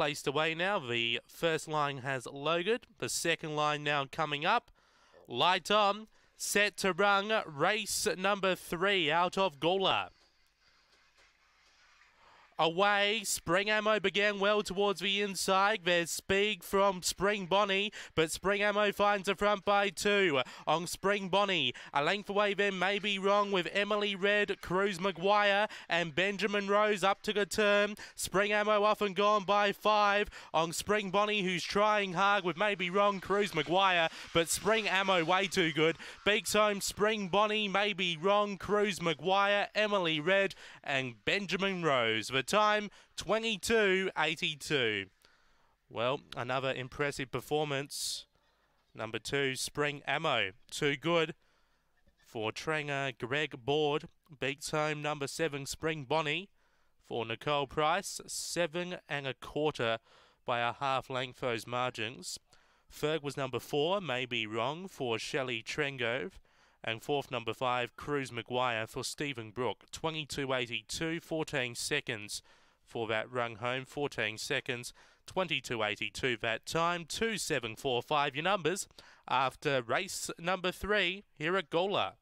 Placed away now. The first line has loaded. The second line now coming up. Light on. Set to run. Race number three out of Gola away. Spring Ammo began well towards the inside. There's speed from Spring Bonnie, but Spring Ammo finds a front by two on Spring Bonnie. A length away then may be wrong with Emily Red, Cruz McGuire, and Benjamin Rose up to the turn. Spring Ammo off and gone by five on Spring Bonnie, who's trying hard with maybe wrong Cruz McGuire, but Spring Ammo way too good. Beaks home Spring Bonnie, maybe wrong Cruz McGuire, Emily Red, and Benjamin Rose. The time 22.82. Well, another impressive performance. Number two, Spring Ammo. Too good for trainer Greg Board. Beats home number seven, Spring Bonnie. For Nicole Price, seven and a quarter by a half length those margins. Ferg was number four, may be wrong, for Shelley Trengove. And fourth number five, Cruz Maguire for Stephen Brook, 22.82, 14 seconds for that run home, 14 seconds, 22.82 that time, 2745 your numbers after race number three here at Gola.